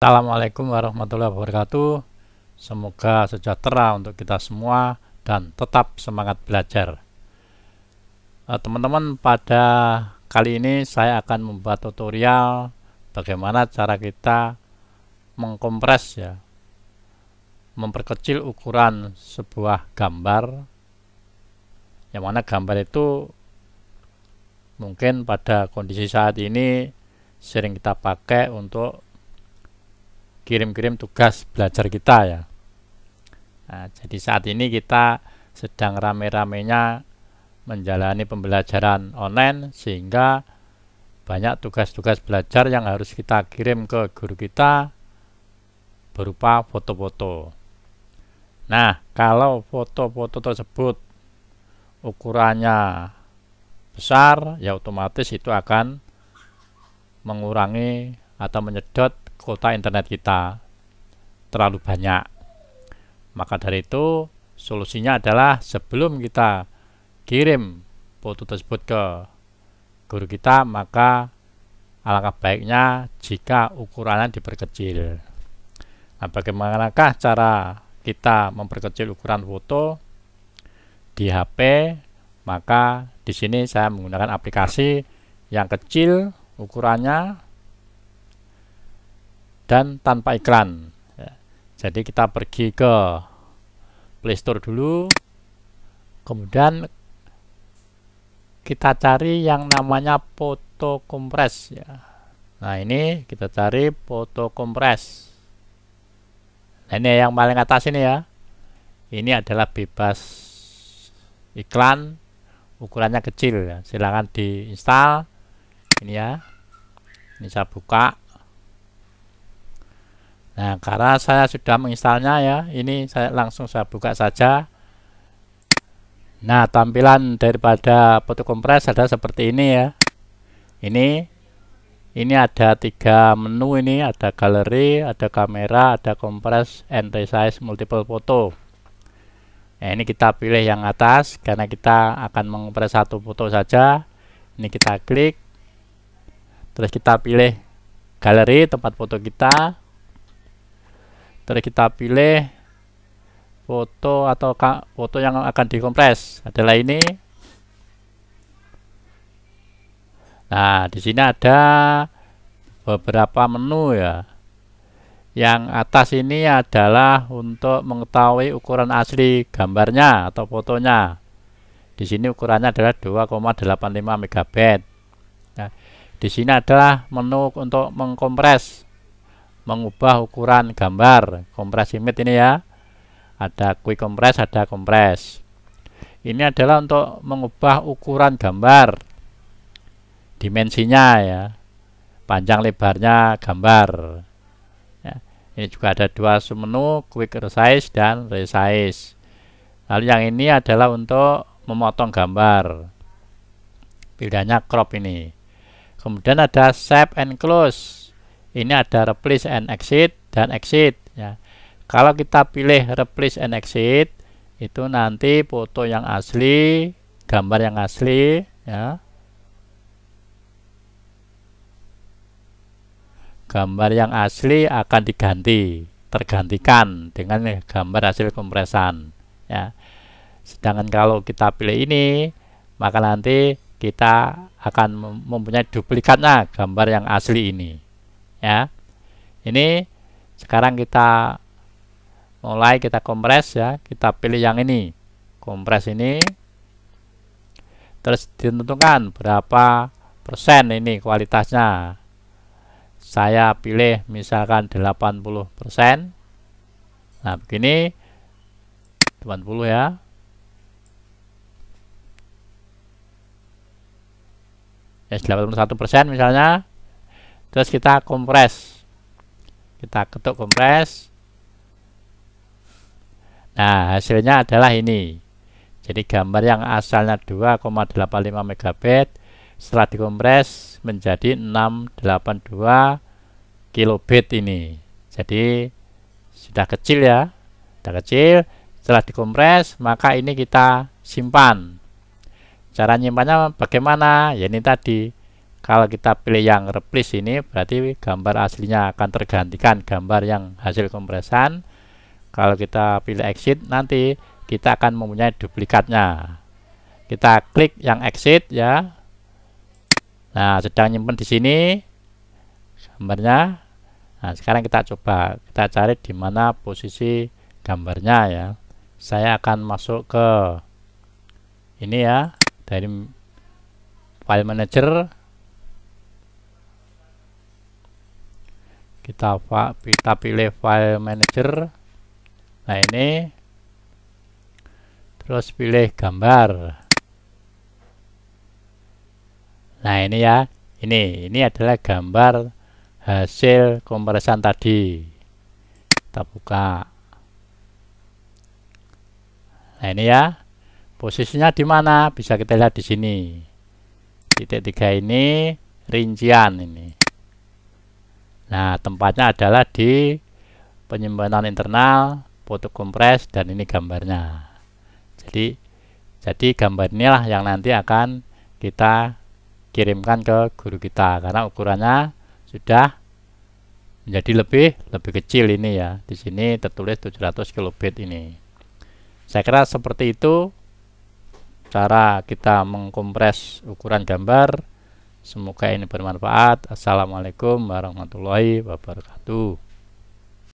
Assalamualaikum warahmatullahi wabarakatuh. Semoga sejahtera untuk kita semua dan tetap semangat belajar. Eh, teman-teman, pada kali ini saya akan membuat tutorial bagaimana cara kita mengkompres ya, memperkecil ukuran sebuah gambar. Yang mana gambar itu mungkin pada kondisi saat ini sering kita pakai untuk kirim-kirim tugas belajar kita ya. Nah, jadi saat ini kita sedang rame-ramenya menjalani pembelajaran online sehingga banyak tugas-tugas belajar yang harus kita kirim ke guru kita berupa foto-foto. Nah, kalau foto-foto tersebut ukurannya besar, ya otomatis itu akan mengurangi atau menyedot kuota internet kita terlalu banyak. Maka dari itu, solusinya adalah sebelum kita kirim foto tersebut ke guru kita, maka alangkah baiknya jika ukurannya diperkecil. Nah, bagaimanakah cara kita memperkecil ukuran foto di HP? Maka di sini saya menggunakan aplikasi yang kecil ukurannya dan tanpa iklan ya. jadi kita pergi ke playstore dulu kemudian kita cari yang namanya foto kompres ya nah ini kita cari foto kompres nah, ini yang paling atas ini ya ini adalah bebas iklan ukurannya kecil ya. silahkan diinstal ini ya ini saya buka Nah, karena saya sudah menginstalnya ya, ini saya langsung saya buka saja. Nah, tampilan daripada foto kompres ada seperti ini ya. Ini ini ada tiga menu ini, ada galeri, ada kamera, ada kompres and resize multiple foto Nah, ini kita pilih yang atas karena kita akan mengompres satu foto saja. Ini kita klik. Terus kita pilih galeri tempat foto kita Terus kita pilih foto atau foto yang akan dikompres adalah ini. Nah, di sini ada beberapa menu ya. Yang atas ini adalah untuk mengetahui ukuran asli gambarnya atau fotonya. Di sini ukurannya adalah 2,85 MB. Nah, di sini adalah menu untuk mengkompres mengubah ukuran gambar kompres image ini ya ada quick compress ada compress ini adalah untuk mengubah ukuran gambar dimensinya ya panjang lebarnya gambar ya. ini juga ada dua menu quick resize dan resize lalu yang ini adalah untuk memotong gambar pilihannya crop ini kemudian ada shape and close ini ada replace and exit dan exit ya kalau kita pilih replace and exit itu nanti foto yang asli gambar yang asli ya gambar yang asli akan diganti tergantikan dengan gambar hasil kompresan ya sedangkan kalau kita pilih ini maka nanti kita akan mempunyai duplikatnya gambar yang asli ini ya ini sekarang kita mulai kita kompres ya kita pilih yang ini kompres ini terus ditentukan berapa persen ini kualitasnya saya pilih misalkan 80 persen nah begini 80 ya ya 81 persen misalnya terus kita kompres kita ketuk kompres nah hasilnya adalah ini jadi gambar yang asalnya 2,85 megabit setelah dikompres menjadi 682 kilobit ini jadi sudah kecil ya sudah kecil setelah dikompres maka ini kita simpan cara nyimpannya bagaimana ya ini tadi kalau kita pilih yang replace ini berarti gambar aslinya akan tergantikan gambar yang hasil kompresan kalau kita pilih exit nanti kita akan mempunyai duplikatnya kita klik yang exit ya nah sedang nyimpen di sini gambarnya nah sekarang kita coba kita cari di mana posisi gambarnya ya saya akan masuk ke ini ya dari file manager kita kita pilih file manager nah ini terus pilih gambar nah ini ya ini ini adalah gambar hasil kompresan tadi kita buka nah ini ya posisinya di mana bisa kita lihat di sini titik tiga ini rincian ini Nah, tempatnya adalah di penyimpanan internal, foto kompres dan ini gambarnya. Jadi jadi gambar inilah yang nanti akan kita kirimkan ke guru kita karena ukurannya sudah menjadi lebih lebih kecil ini ya. Di sini tertulis 700 kilobit ini. Saya kira seperti itu cara kita mengkompres ukuran gambar Semoga ini bermanfaat. Assalamualaikum warahmatullahi wabarakatuh.